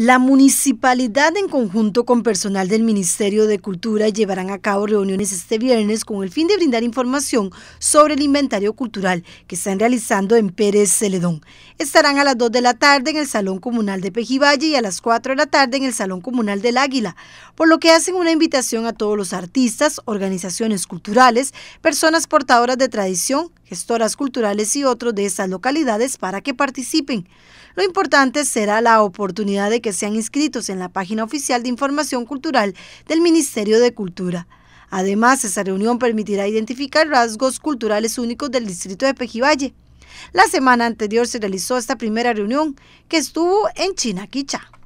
La municipalidad en conjunto con personal del Ministerio de Cultura llevarán a cabo reuniones este viernes con el fin de brindar información sobre el inventario cultural que están realizando en Pérez Celedón. Estarán a las 2 de la tarde en el Salón Comunal de Pejivalle y a las 4 de la tarde en el Salón Comunal del Águila, por lo que hacen una invitación a todos los artistas, organizaciones culturales, personas portadoras de tradición, gestoras culturales y otros de esas localidades para que participen. Lo importante será la oportunidad de que sean inscritos en la página oficial de información cultural del Ministerio de Cultura. Además, esa reunión permitirá identificar rasgos culturales únicos del distrito de Pejivalle. La semana anterior se realizó esta primera reunión que estuvo en Chinaquicha.